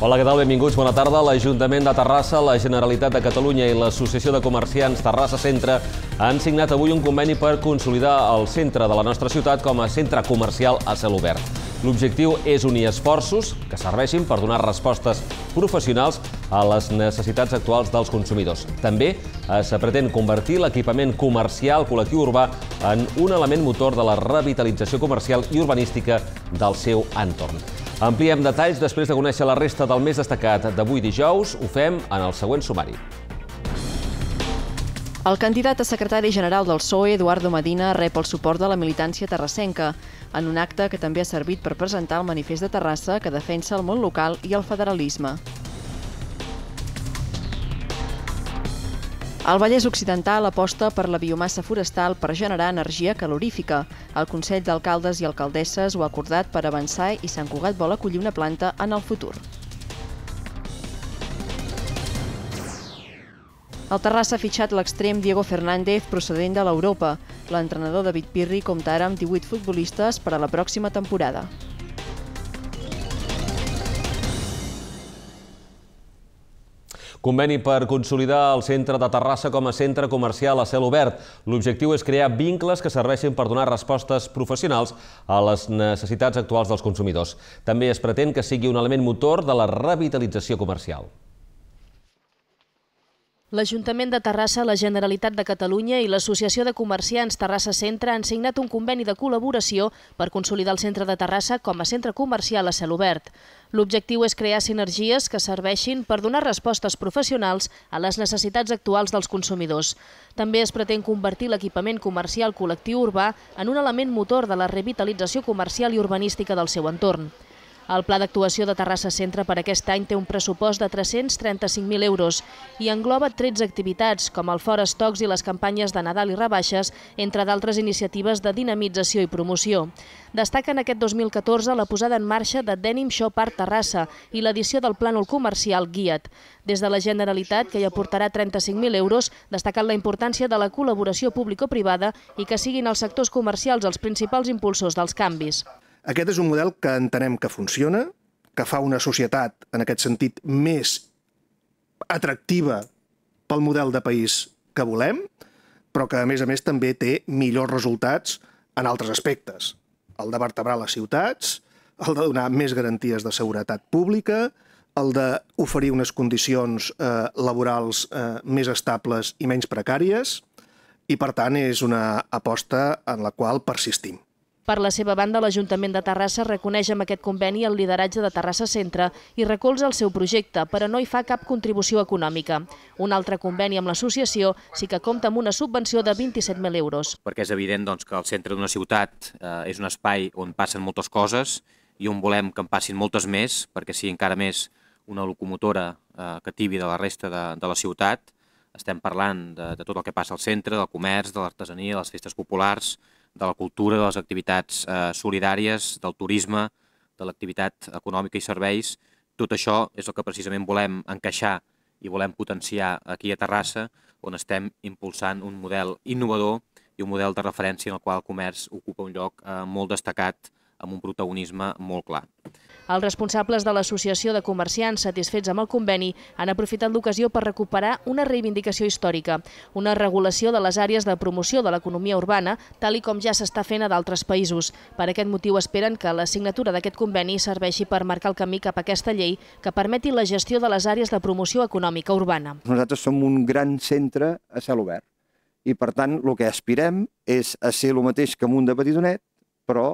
Hola, què tal? Benvinguts, bona tarda. L'Ajuntament de Terrassa, la Generalitat de Catalunya i l'Associació de Comerciants Terrassa Centre han signat avui un conveni per consolidar el centre de la nostra ciutat com a centre comercial a cel obert. L'objectiu és unir esforços que serveixin per donar respostes professionals a les necessitats actuals dels consumidors. També es eh, pretén convertir l'equipament comercial col·lectiu urbà en un element motor de la revitalització comercial i urbanística del seu entorn. Ampliem detalls després de conèixer la resta del més destacat d'avui dijous. Ho fem en el següent sumari. El candidat a secretari general del PSOE, Eduardo Medina, rep el suport de la militància terrassenca en un acte que també ha servit per presentar el manifest de Terrassa que defensa el món local i el federalisme. El Vallès Occidental aposta per la biomassa forestal per generar energia calorífica. El Consell d'Alcaldes i Alcaldesses ho ha acordat per avançar i Sant Cugat vol acollir una planta en el futur. El Terrassa ha fitxat l'extrem Diego Fernández procedent de l'Europa. L'entrenador David Pirri compta ara amb 18 futbolistes per a la pròxima temporada. Conveni per consolidar el centre de Terrassa com a centre comercial a cel obert. L'objectiu és crear vincles que serveixin per donar respostes professionals a les necessitats actuals dels consumidors. També es pretén que sigui un element motor de la revitalització comercial. L'Ajuntament de Terrassa, la Generalitat de Catalunya i l'Associació de Comerciants Terrassa Centre han signat un conveni de col·laboració per consolidar el centre de Terrassa com a centre comercial a cel obert. L'objectiu és crear sinergies que serveixin per donar respostes professionals a les necessitats actuals dels consumidors. També es pretén convertir l'equipament comercial col·lectiu urbà en un element motor de la revitalització comercial i urbanística del seu entorn. El pla d'actuació de Terrassa Centre per aquest any té un pressupost de 335.000 euros i engloba 13 activitats, com el Fora Estocs i les campanyes de Nadal i rebaixes, entre d'altres iniciatives de dinamització i promoció. Destaquen aquest 2014 la posada en marxa de Denim Shop Art Terrassa i l'edició del plànol comercial Guiat. Des de la Generalitat, que hi aportarà 35.000 euros, destacant la importància de la col·laboració público-privada i que siguin els sectors comercials els principals impulsors dels canvis. Aquest és un model que entenem que funciona, que fa una societat, en aquest sentit, més atractiva pel model de país que volem, però que, a més a més, també té millors resultats en altres aspectes. El de vertebrar les ciutats, el de donar més garanties de seguretat pública, el d'oferir unes condicions eh, laborals eh, més estables i menys precàries, i, per tant, és una aposta en la qual persistim. Per la seva banda, l'Ajuntament de Terrassa reconeix amb aquest conveni el lideratge de Terrassa Centre i recolza el seu projecte, però no hi fa cap contribució econòmica. Un altre conveni amb l'associació sí que compta amb una subvenció de 27.000 euros. Perquè és evident doncs, que el centre d'una ciutat eh, és un espai on passen moltes coses i on volem que en passin moltes més, perquè sigui encara més una locomotora eh, que tibi de la resta de, de la ciutat. Estem parlant de, de tot el que passa al centre, del comerç, de l'artesania, de les festes populars, de la cultura, de les activitats eh, solidàries, del turisme, de l'activitat econòmica i serveis. Tot això és el que precisament volem encaixar i volem potenciar aquí a Terrassa, on estem impulsant un model innovador i un model de referència en el qual el comerç ocupa un lloc eh, molt destacat amb un protagonisme molt clar. Els responsables de l'Associació de Comerciants satisfets amb el conveni han aprofitat l'ocasió per recuperar una reivindicació històrica, una regulació de les àrees de promoció de l'economia urbana, tal i com ja s'està fent a d'altres països. Per aquest motiu esperen que la signatura d'aquest conveni serveixi per marcar el camí cap a aquesta llei que permeti la gestió de les àrees de promoció econòmica urbana. Nosaltres som un gran centre a cel obert i, per tant, el que aspirem és a ser el mateix que Munt de Petitonet, però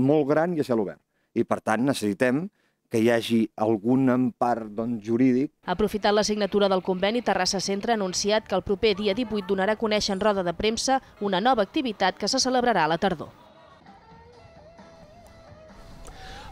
molt gran i a cel obert. I, per tant, necessitem que hi hagi algun empart doncs, jurídic. Aprofitant la signatura del conveni, Terrassa Centre ha anunciat que el proper dia 18 donarà a conèixer en roda de premsa una nova activitat que se celebrarà a la tardor.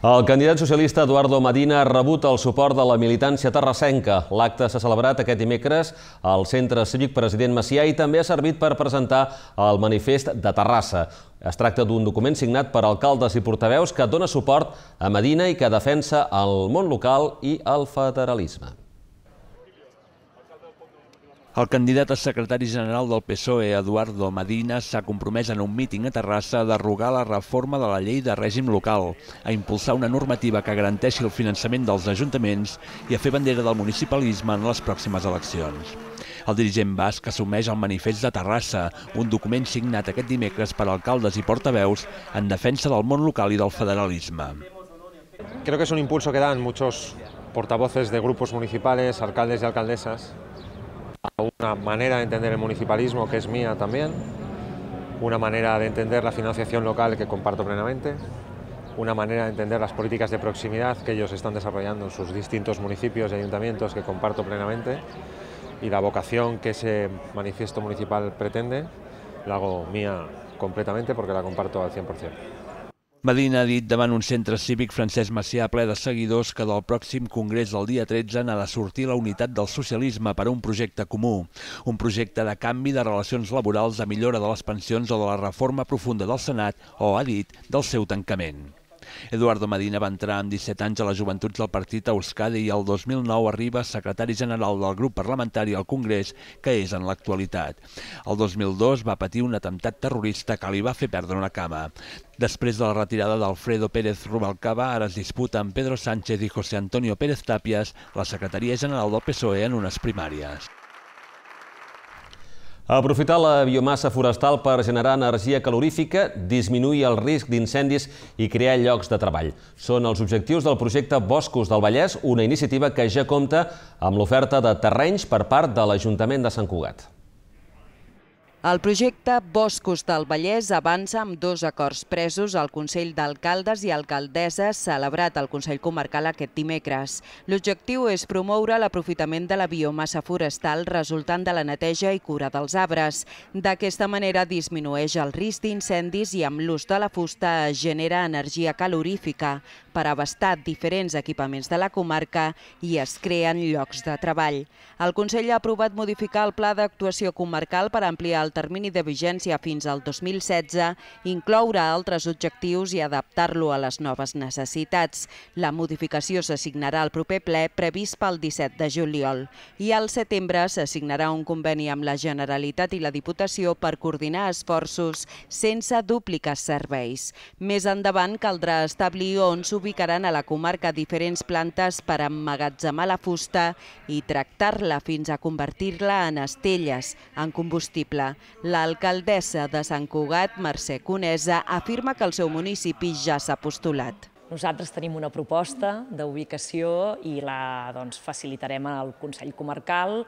El candidat socialista Eduardo Medina ha rebut el suport de la militància terrassenca. L'acte s'ha celebrat aquest dimecres al Centre Cívic President Macià i també ha servit per presentar el manifest de Terrassa. Es tracta d'un document signat per alcaldes i portaveus que dona suport a Medina i que defensa el món local i el federalisme. El candidat a secretari general del PSOE, Eduardo Medina, s'ha compromès en un míting a Terrassa a derrogar la reforma de la llei de règim local, a impulsar una normativa que garanteixi el finançament dels ajuntaments i a fer bandera del municipalisme en les pròximes eleccions. El dirigent basc assumeix el manifest de Terrassa, un document signat aquest dimecres per alcaldes i portaveus en defensa del món local i del federalisme. Creo que es un impulso que dan muchos portavoces de grupos municipales, alcaldes y alcaldesas, una manera de entender el municipalismo que es mía también, una manera de entender la financiación local que comparto plenamente, una manera de entender las políticas de proximidad que ellos están desarrollando en sus distintos municipios y ayuntamientos que comparto plenamente y la vocación que ese manifiesto municipal pretende, la hago mía completamente porque la comparto al 100%. Medina ha dit davant un centre cívic francès Macià ple de seguidors que del pròxim congrés del dia 13 n'ha de sortir la unitat del socialisme per a un projecte comú, un projecte de canvi de relacions laborals, de millora de les pensions o de la reforma profunda del Senat o, ha dit, del seu tancament. Eduardo Medina va entrar amb 17 anys a la joventut del partit a Euskadi i el 2009 arriba secretari general del grup parlamentari al Congrés, que és en l'actualitat. El 2002 va patir un atemptat terrorista que li va fer perdre una cama. Després de la retirada d'Alfredo Pérez Rubalcaba, ara es disputa amb Pedro Sánchez i José Antonio Pérez Tapias la secretaria general del PSOE en unes primàries. Aprofitar la biomassa forestal per generar energia calorífica, disminuir el risc d'incendis i crear llocs de treball. Són els objectius del projecte Boscos del Vallès, una iniciativa que ja compta amb l'oferta de terrenys per part de l'Ajuntament de Sant Cugat. El projecte Boscos del Vallès avança amb dos acords presos al Consell d'Alcaldes i Alcaldesses celebrat al Consell Comarcal aquest dimecres. L'objectiu és promoure l'aprofitament de la biomassa forestal resultant de la neteja i cura dels arbres. D'aquesta manera disminueix el risc d'incendis i amb l'ús de la fusta es genera energia calorífica per abastar diferents equipaments de la comarca i es creen llocs de treball. El Consell ha aprovat modificar el pla d'actuació comarcal per ampliar el termini de vigència fins al 2016, incloure altres objectius i adaptar-lo a les noves necessitats. La modificació s'assignarà al proper ple previst pel 17 de juliol. I al setembre s'assignarà un conveni amb la Generalitat i la Diputació per coordinar esforços sense dúpliques serveis. Més endavant caldrà establir on s'ubicaran a la comarca diferents plantes per emmagatzemar la fusta i tractar-la fins a convertir-la en estelles, en combustible. L'alcaldessa de Sant Cugat, Mercè Conesa, afirma que el seu municipi ja s'ha postulat. Nosaltres tenim una proposta d'ubicació i la doncs, facilitarem al Consell Comarcal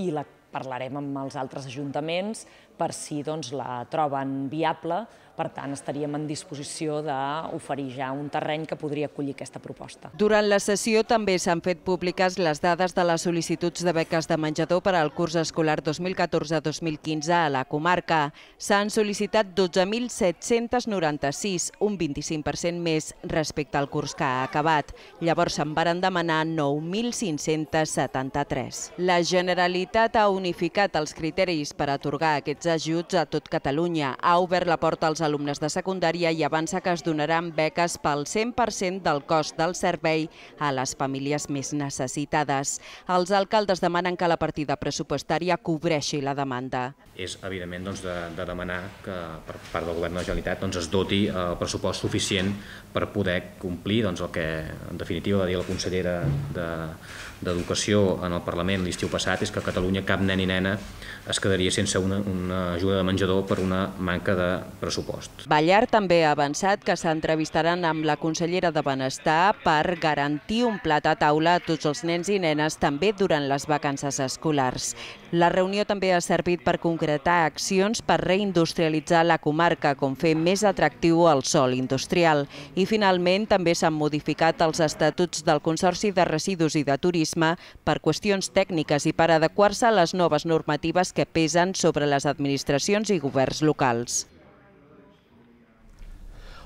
i la parlarem amb els altres ajuntaments per si doncs, la troben viable per tant, estaríem en disposició d'oferir ja un terreny que podria acollir aquesta proposta. Durant la sessió també s'han fet públiques les dades de les sol·licituds de beques de menjador per al curs escolar 2014-2015 a la comarca. S'han sol·licitat 12.796, un 25% més respecte al curs que ha acabat. Llavors se'n varen demanar 9.573. La Generalitat ha unificat els criteris per atorgar aquests ajuts a tot Catalunya. Ha obert la porta als alumnes de secundària i avança que es donaran beques pel 100% del cost del servei a les famílies més necessitades. Els alcaldes demanen que la partida pressupostària cobreixi la demanda. És, evidentment, doncs, de, de demanar que per part del Govern de la Generalitat doncs, es doti eh, el pressupost suficient per poder complir doncs, el que, en definitiva, va dir la consellera de, d'Educació en el Parlament l'estiu passat és que a Catalunya cap nen i nena es quedaria sense una, una ajuda de menjador per una manca de pressupost. Ballar també ha avançat que s'entrevistaran amb la consellera de Benestar per garantir un plat a taula a tots els nens i nenes també durant les vacances escolars. La reunió també ha servit per concretar accions per reindustrialitzar la comarca, com fer més atractiu el sol industrial. I finalment també s'han modificat els estatuts del Consorci de Residus i de Turisme turisme per qüestions tècniques i per adequar-se a les noves normatives que pesen sobre les administracions i governs locals.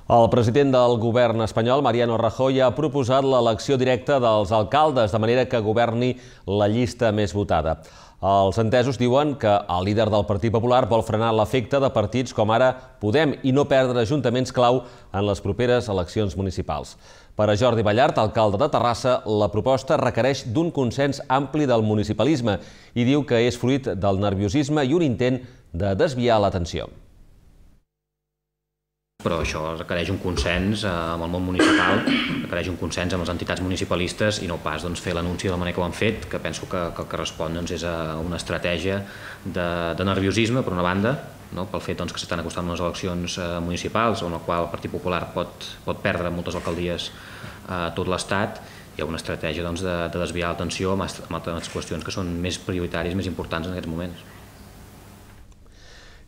El president del govern espanyol, Mariano Rajoy, ha proposat l'elecció directa dels alcaldes, de manera que governi la llista més votada. Els entesos diuen que el líder del Partit Popular vol frenar l'efecte de partits com ara Podem i no perdre ajuntaments clau en les properes eleccions municipals. Per a Jordi Ballart, alcalde de Terrassa, la proposta requereix d'un consens ampli del municipalisme i diu que és fruit del nerviosisme i un intent de desviar l'atenció. Però això requereix un consens eh, amb el món municipal, requereix un consens amb les entitats municipalistes i no pas doncs, fer l'anunci de la manera que ho han fet, que penso que, que el que respon doncs, és a una estratègia de, de nerviosisme, per una banda, no? pel fet doncs, que s'estan acostant unes eleccions eh, municipals en la qual el Partit Popular pot, pot perdre moltes alcaldies eh, a eh, tot l'Estat, hi ha una estratègia doncs, de, de desviar l'atenció amb, amb altres qüestions que són més prioritàries, més importants en aquests moments.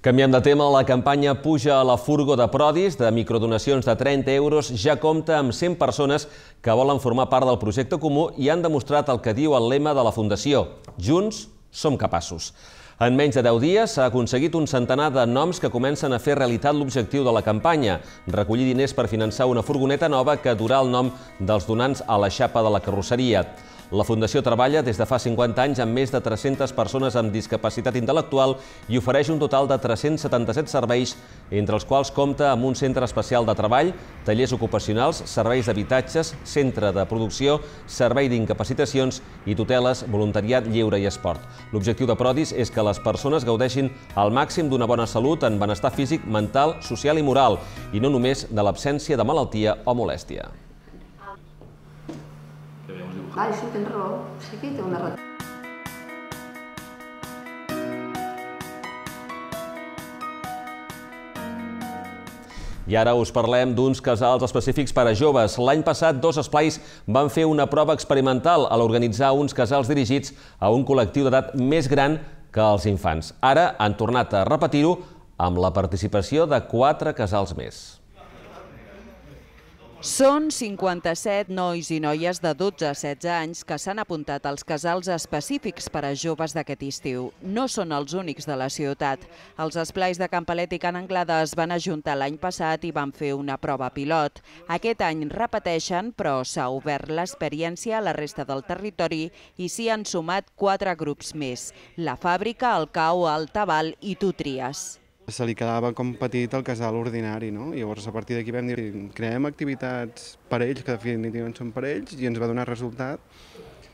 Canviem de tema, la campanya Puja a la furgo de Prodis de microdonacions de 30 euros ja compta amb 100 persones que volen formar part del projecte comú i han demostrat el que diu el lema de la Fundació. Junts som capaços. En menys de 10 dies s'ha aconseguit un centenar de noms que comencen a fer realitat l'objectiu de la campanya, recollir diners per finançar una furgoneta nova que durà el nom dels donants a la xapa de la carrosseria. La Fundació treballa des de fa 50 anys amb més de 300 persones amb discapacitat intel·lectual i ofereix un total de 377 serveis, entre els quals compta amb un centre especial de treball, tallers ocupacionals, serveis d'habitatges, centre de producció, servei d'incapacitacions i tuteles, voluntariat lliure i esport. L'objectiu de Prodis és que les persones gaudeixin al màxim d'una bona salut en benestar físic, mental, social i moral, i no només de l'absència de malaltia o molèstia vale, ah, sí, tens raó, sí que hi té una raó. I ara us parlem d'uns casals específics per a joves. L'any passat, dos esplais van fer una prova experimental a l'organitzar uns casals dirigits a un col·lectiu d'edat més gran que els infants. Ara han tornat a repetir-ho amb la participació de quatre casals més. Són 57 nois i noies de 12 a 16 anys que s'han apuntat als casals específics per a joves d'aquest estiu. No són els únics de la ciutat. Els esplais de Campalet i Can Anglada es van ajuntar l'any passat i van fer una prova pilot. Aquest any repeteixen, però s'ha obert l'experiència a la resta del territori i s'hi han sumat quatre grups més. La Fàbrica, el Cau, el Tabal i Tutries. Se li quedava com petit el casal ordinari, no? I llavors a partir d'aquí vam dir, creem activitats per ells, que definitivament són per ells, i ens va donar resultat,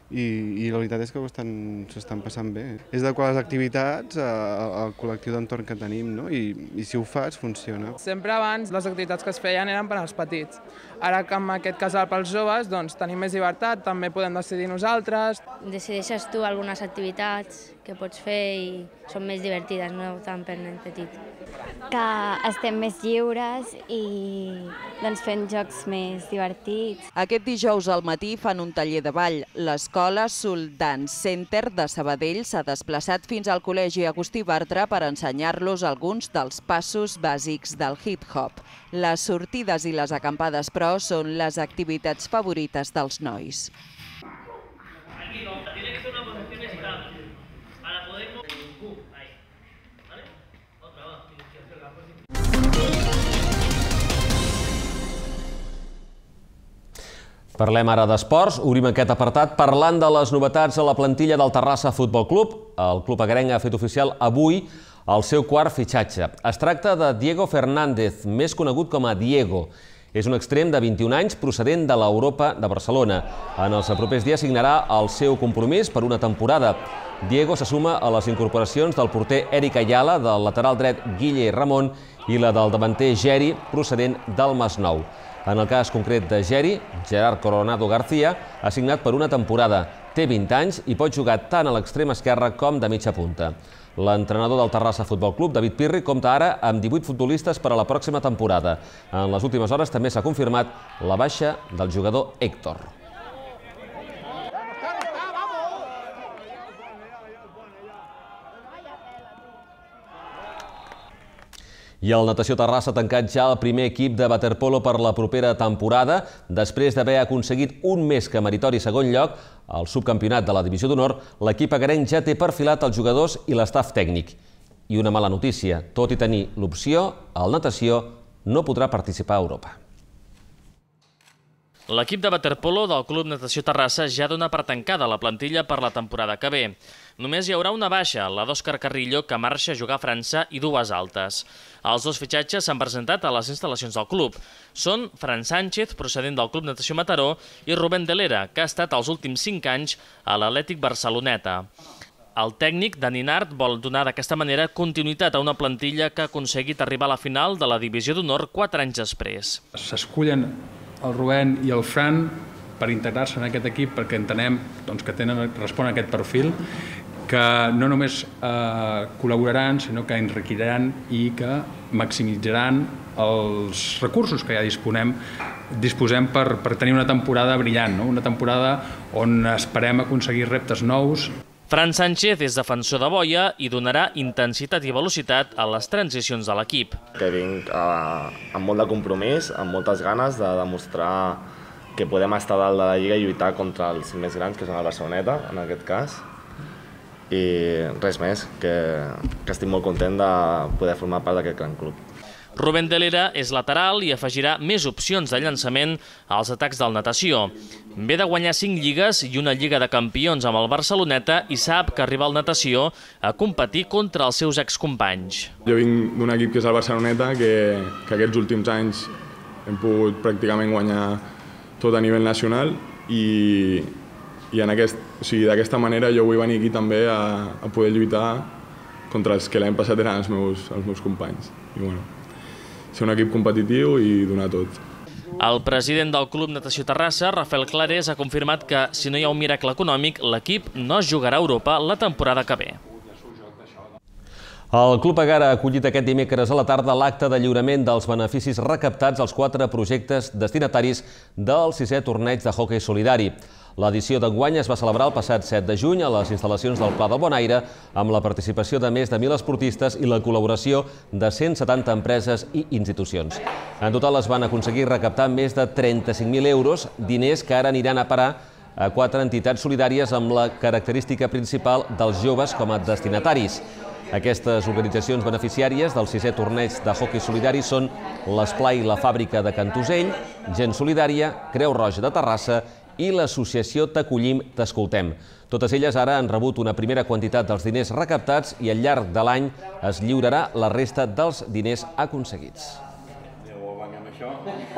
i, i la veritat és que s'ho estan passant bé. És de les activitats al eh, col·lectiu d'entorn que tenim, no? I, i si ho fas, funciona. Sempre abans les activitats que es feien eren per als petits. Ara que amb aquest casal pels joves doncs, tenim més llibertat, també podem decidir nosaltres. Decideixes tu algunes activitats, que pots fer i són més divertides, no tant per nen petit. Que estem més lliures i doncs fem jocs més divertits. Aquest dijous al matí fan un taller de ball. L'escola Soul Dance Center de Sabadell s'ha desplaçat fins al Col·legi Agustí Bartra per ensenyar-los alguns dels passos bàsics del hip-hop. Les sortides i les acampades, però, són les activitats favorites dels nois. Parlem ara d'esports. Obrim aquest apartat parlant de les novetats a la plantilla del Terrassa Futbol Club. El club agarenc ha fet oficial avui el seu quart fitxatge. Es tracta de Diego Fernández, més conegut com a Diego. És un extrem de 21 anys procedent de l'Europa de Barcelona. En els propers dies signarà el seu compromís per una temporada. Diego se suma a les incorporacions del porter Eric Ayala, del lateral dret Guille Ramon i la del davanter Geri, procedent del Masnou. En el cas concret de Geri, Gerard Coronado García ha signat per una temporada, té 20 anys i pot jugar tant a l'extrem esquerre com de mitja punta. L'entrenador del Terrassa Futbol Club, David Pirri, compta ara amb 18 futbolistes per a la pròxima temporada. En les últimes hores també s'ha confirmat la baixa del jugador Héctor. I el Natació Terrassa ha tancat ja el primer equip de waterpolo per la propera temporada, després d'haver aconseguit un més que meritori segon lloc al subcampionat de la Divisió d'Honor, l'equip agarenc ja té perfilat els jugadors i l'estaf tècnic. I una mala notícia, tot i tenir l'opció, el Natació no podrà participar a Europa. L'equip de waterpolo del Club Natació Terrassa ja dona per tancada la plantilla per la temporada que ve. Només hi haurà una baixa, la d'Òscar Carrillo, que marxa a jugar a França, i dues altes. Els dos fitxatges s'han presentat a les instal·lacions del club. Són Fran Sánchez, procedent del Club Natació Mataró, i Rubén Delera, que ha estat els últims cinc anys a l'Atlètic Barceloneta. El tècnic, Dani Nart, vol donar d'aquesta manera continuïtat a una plantilla que ha aconseguit arribar a la final de la Divisió d'Honor quatre anys després. S'escullen el Rubén i el Fran per integrar-se en aquest equip perquè entenem doncs, que tenen, respon a aquest perfil que no només eh, col·laboraran, sinó que enriquiran i que maximitzaran els recursos que ja disponem disposem per, per tenir una temporada brillant, no? una temporada on esperem aconseguir reptes nous. Fran Sánchez és defensor de boia i donarà intensitat i velocitat a les transicions de l'equip. Que vinc eh, amb molt de compromís, amb moltes ganes de demostrar que podem estar dalt de la Lliga i lluitar contra els més grans, que són el Barceloneta, en aquest cas. I res més, que, que estic molt content de poder formar part d'aquest gran club. Rubén de Lera és lateral i afegirà més opcions de llançament als atacs del natació. Ve de guanyar 5 lligues i una lliga de campions amb el Barceloneta i sap que arriba al natació a competir contra els seus excompanys. Jo vinc d'un equip que és el Barceloneta, que, que aquests últims anys hem pogut pràcticament guanyar tot a nivell nacional i, i en aquest, o sigui, d'aquesta manera jo vull venir aquí també a, a poder lluitar contra els que l'any passat eren els meus, els meus companys. I bueno, ser un equip competitiu i donar tot. El president del Club Natació Terrassa, Rafael Clares, ha confirmat que, si no hi ha un miracle econòmic, l'equip no jugarà a Europa la temporada que ve. El Club Agar ha acollit aquest dimecres a la tarda l'acte de lliurament dels beneficis recaptats als quatre projectes destinataris del sisè torneig de hoquei solidari. L'edició d'enguany es va celebrar el passat 7 de juny a les instal·lacions del Pla del Bonaire amb la participació de més de 1.000 esportistes i la col·laboració de 170 empreses i institucions. En total es van aconseguir recaptar més de 35.000 euros, diners que ara aniran a parar a quatre entitats solidàries amb la característica principal dels joves com a destinataris. Aquestes organitzacions beneficiàries del sisè torneig de hockey solidari són l'Esplai i la Fàbrica de Cantusell, Gent Solidària, Creu Roja de Terrassa i l'associació T'acollim, t'escoltem. Totes elles ara han rebut una primera quantitat dels diners recaptats i al llarg de l'any es lliurarà la resta dels diners aconseguits. això.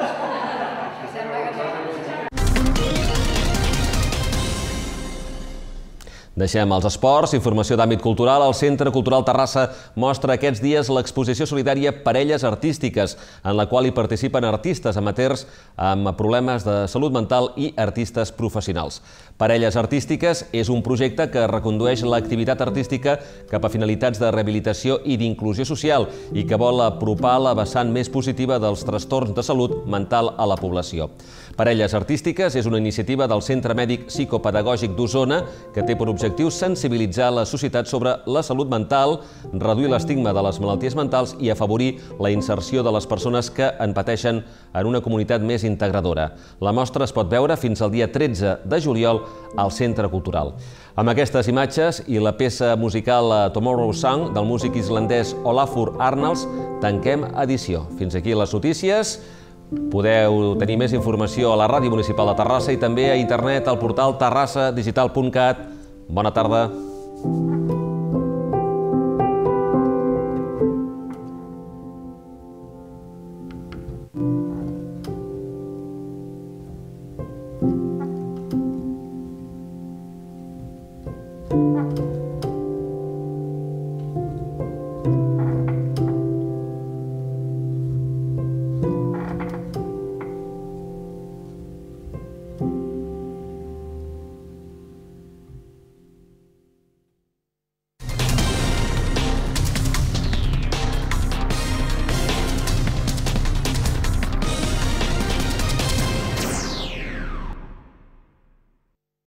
Deixem els esports, informació d'àmbit cultural. El Centre Cultural Terrassa mostra aquests dies l'exposició solidària Parelles Artístiques, en la qual hi participen artistes amateurs amb problemes de salut mental i artistes professionals. Parelles Artístiques és un projecte que recondueix l'activitat artística cap a finalitats de rehabilitació i d'inclusió social i que vol apropar la vessant més positiva dels trastorns de salut mental a la població. Parelles Artístiques és una iniciativa del Centre Mèdic Psicopedagògic d'Osona que té per objectiu sensibilitzar la societat sobre la salut mental, reduir l'estigma de les malalties mentals i afavorir la inserció de les persones que en pateixen en una comunitat més integradora. La mostra es pot veure fins al dia 13 de juliol al Centre Cultural. Amb aquestes imatges i la peça musical eh, Tomorrow Song del músic islandès Olafur Arnalds tanquem edició. Fins aquí les notícies. Podeu tenir més informació a la Ràdio Municipal de Terrassa i també a internet al portal terrassadigital.cat. Bona tarda.